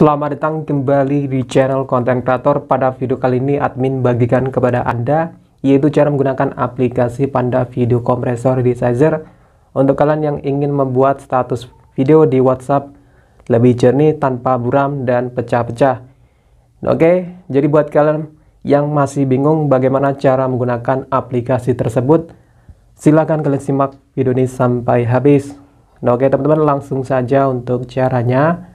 Selamat datang kembali di channel konten kreator. Pada video kali ini admin bagikan kepada Anda yaitu cara menggunakan aplikasi Panda Video Compressor Resizer untuk kalian yang ingin membuat status video di WhatsApp lebih jernih tanpa buram dan pecah-pecah. Oke, jadi buat kalian yang masih bingung bagaimana cara menggunakan aplikasi tersebut, silahkan kalian simak video ini sampai habis. oke teman-teman, langsung saja untuk caranya.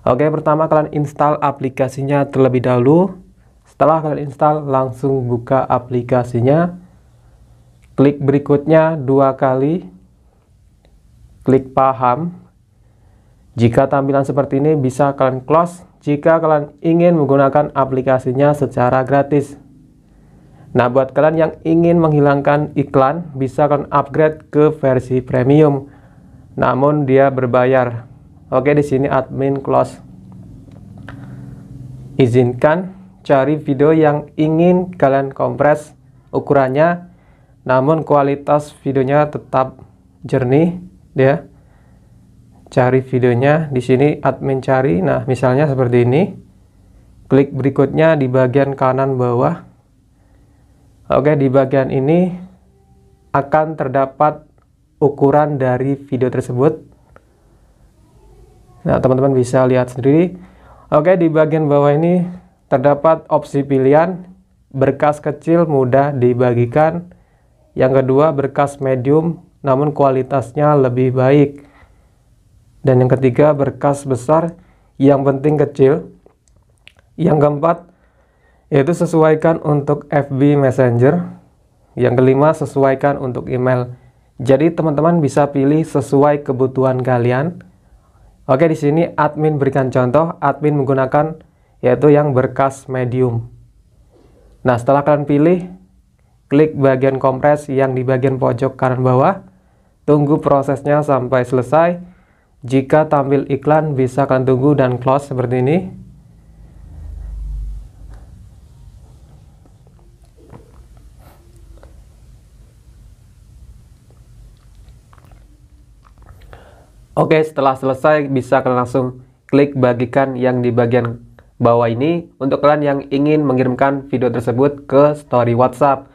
Oke, pertama kalian install aplikasinya terlebih dahulu. Setelah kalian install, langsung buka aplikasinya. Klik berikutnya dua kali. Klik paham. Jika tampilan seperti ini, bisa kalian close jika kalian ingin menggunakan aplikasinya secara gratis. Nah, buat kalian yang ingin menghilangkan iklan, bisa kalian upgrade ke versi premium. Namun dia berbayar. Oke, di sini admin close. Izinkan cari video yang ingin kalian kompres ukurannya, namun kualitas videonya tetap jernih, ya. Cari videonya di sini admin cari. Nah, misalnya seperti ini. Klik berikutnya di bagian kanan bawah. Oke, di bagian ini akan terdapat ukuran dari video tersebut Nah, teman-teman bisa lihat sendiri. Oke, di bagian bawah ini terdapat opsi pilihan berkas kecil mudah dibagikan. Yang kedua, berkas medium namun kualitasnya lebih baik. Dan yang ketiga, berkas besar yang penting kecil. Yang keempat, yaitu sesuaikan untuk FB Messenger. Yang kelima, sesuaikan untuk email. Jadi teman-teman bisa pilih sesuai kebutuhan kalian Oke, di sini admin berikan contoh, admin menggunakan yaitu yang berkas medium. Nah, setelah kalian pilih, klik bagian kompres yang di bagian pojok kanan bawah, tunggu prosesnya sampai selesai. Jika tampil iklan, bisa kalian tunggu dan close seperti ini. Oke, setelah selesai bisa kalian langsung klik bagikan yang di bagian bawah ini untuk kalian yang ingin mengirimkan video tersebut ke story WhatsApp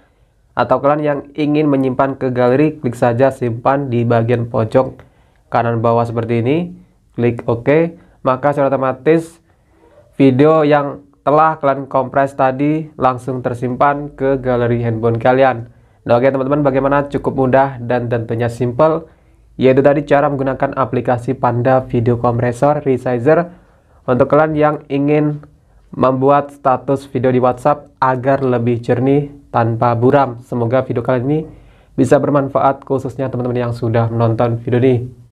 atau kalian yang ingin menyimpan ke galeri klik saja simpan di bagian pojok kanan bawah seperti ini klik OK maka secara otomatis video yang telah kalian kompres tadi langsung tersimpan ke galeri handphone kalian nah oke teman-teman bagaimana cukup mudah dan tentunya simple yaitu tadi cara menggunakan aplikasi Panda Video Compressor Resizer untuk kalian yang ingin membuat status video di WhatsApp agar lebih jernih tanpa buram. Semoga video kali ini bisa bermanfaat khususnya teman-teman yang sudah menonton video ini.